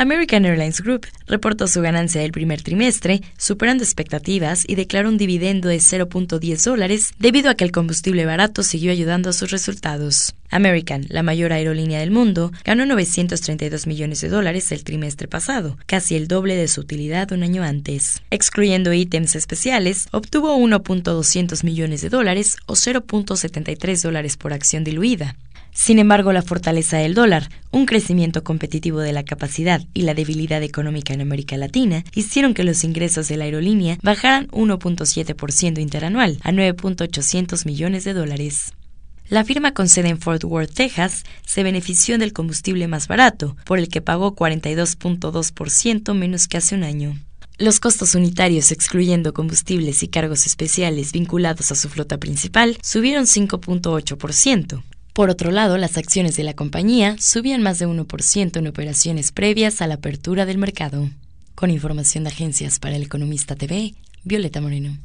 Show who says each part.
Speaker 1: American Airlines Group reportó su ganancia del primer trimestre, superando expectativas y declaró un dividendo de 0.10 dólares debido a que el combustible barato siguió ayudando a sus resultados. American, la mayor aerolínea del mundo, ganó 932 millones de dólares el trimestre pasado, casi el doble de su utilidad un año antes. Excluyendo ítems especiales, obtuvo 1.200 millones de dólares o 0.73 dólares por acción diluida. Sin embargo, la fortaleza del dólar, un crecimiento competitivo de la capacidad y la debilidad económica en América Latina hicieron que los ingresos de la aerolínea bajaran 1.7% interanual a 9.800 millones de dólares. La firma con sede en Fort Worth, Texas, se benefició del combustible más barato, por el que pagó 42.2% menos que hace un año. Los costos unitarios, excluyendo combustibles y cargos especiales vinculados a su flota principal, subieron 5.8%. Por otro lado, las acciones de la compañía subían más de 1% en operaciones previas a la apertura del mercado. Con información de agencias para el Economista TV, Violeta Moreno.